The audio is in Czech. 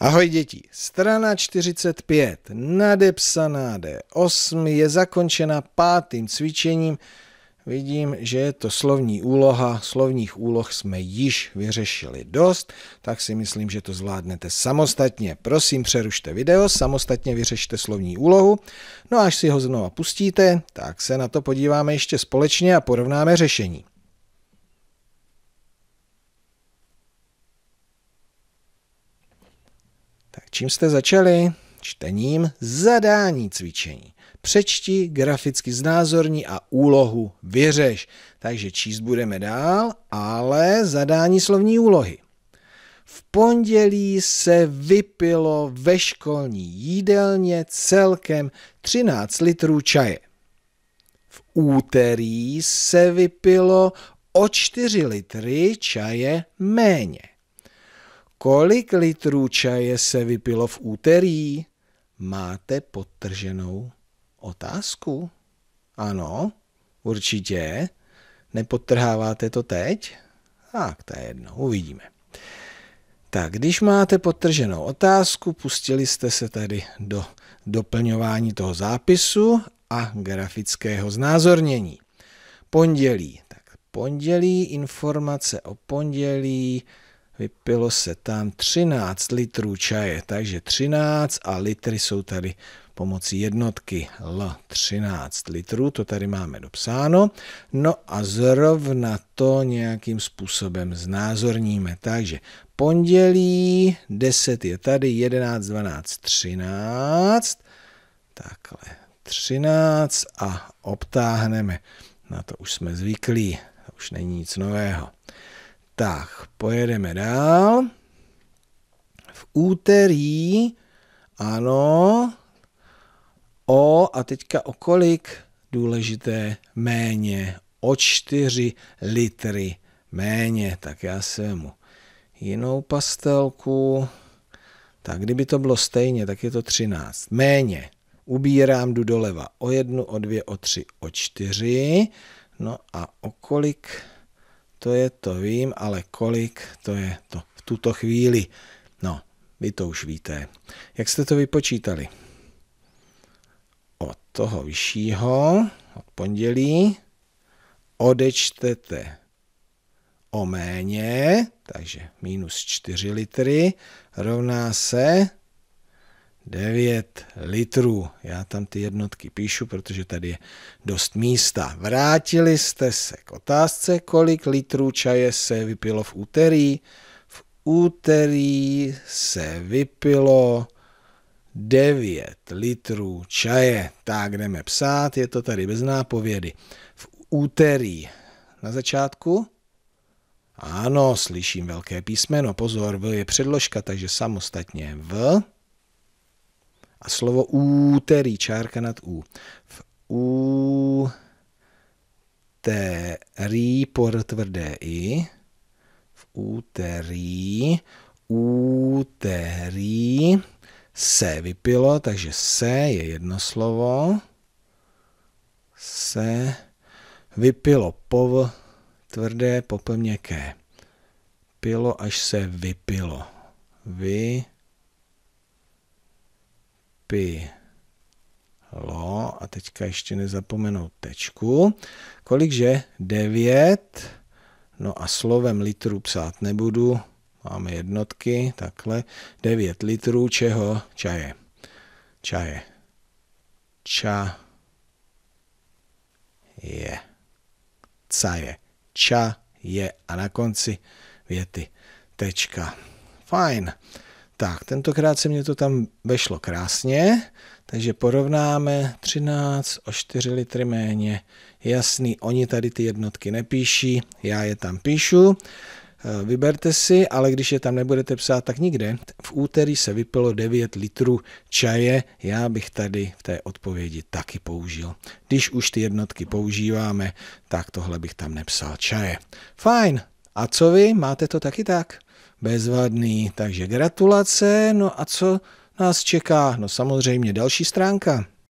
Ahoj děti, strana 45, nadepsaná D8 je zakončena pátým cvičením. Vidím, že je to slovní úloha, slovních úloh jsme již vyřešili dost, tak si myslím, že to zvládnete samostatně. Prosím, přerušte video, samostatně vyřešte slovní úlohu, no až si ho znova pustíte, tak se na to podíváme ještě společně a porovnáme řešení. Čím jste začali? Čtením zadání cvičení. Přečti, graficky znázorní a úlohu vyřeš. Takže číst budeme dál, ale zadání slovní úlohy. V pondělí se vypilo ve školní jídelně celkem 13 litrů čaje. V úterý se vypilo o 4 litry čaje méně. Kolik litrů čaje se vypilo v úterý? Máte podtrženou otázku? Ano, určitě. Nepodtrháváte to teď? Tak, to je jedno, uvidíme. Tak, když máte podtrženou otázku, pustili jste se tady do doplňování toho zápisu a grafického znázornění. Pondělí. Tak, pondělí, informace o pondělí, Vypilo se tam 13 litrů čaje, takže 13 a litry jsou tady pomocí jednotky L13 litrů, to tady máme dopsáno. No a zrovna to nějakým způsobem znázorníme. Takže pondělí 10 je tady, 11, 12, 13. Takhle 13 a obtáhneme. Na to už jsme zvyklí, už není nic nového. Tak, pojedeme dál. V úterý, ano, o a teďka o kolik důležité méně, o 4 litry méně, tak já se mu jinou pastelku. Tak kdyby to bylo stejně, tak je to 13. Méně. Ubírám, jdu doleva o jednu, o dvě, o tři, o čtyři. No a o kolik to je, to vím, ale kolik, to je to v tuto chvíli. No, vy to už víte. Jak jste to vypočítali? Od toho vyššího, od pondělí, odečtete o méně, takže minus 4 litry, rovná se 9 litrů. Já tam ty jednotky píšu, protože tady je dost místa. Vrátili jste se k otázce, kolik litrů čaje se vypilo v úterý. V úterý se vypilo 9 litrů čaje. Tak jdeme psát, je to tady bez nápovědy. V úterý na začátku ano, slyším velké písmeno. Pozor, V je předložka, takže samostatně V. A slovo úterý, čárka nad ú V úterý por tvrdé I. V úterý, úterý se vypilo, takže se je jedno slovo. Se vypilo pov tvrdé, popl měkké. Pilo až se vypilo. Vy lo a teďka ještě nezapomenout tečku, kolikže 9, no a slovem litru psát nebudu, máme jednotky, takhle, 9 litrů čeho? Čaje. Čaje. Ča. Je. je. Ča je. A na konci věty. Tečka. Fajn. Tak, tentokrát se mě to tam vešlo krásně, takže porovnáme 13 o 4 litry méně. Jasný, oni tady ty jednotky nepíší, já je tam píšu. E, vyberte si, ale když je tam nebudete psát, tak nikde. V úterý se vypilo 9 litrů čaje, já bych tady v té odpovědi taky použil. Když už ty jednotky používáme, tak tohle bych tam nepsal čaje. Fajn, a co vy, máte to taky tak? bezvadný. Takže gratulace, no a co nás čeká? No samozřejmě další stránka.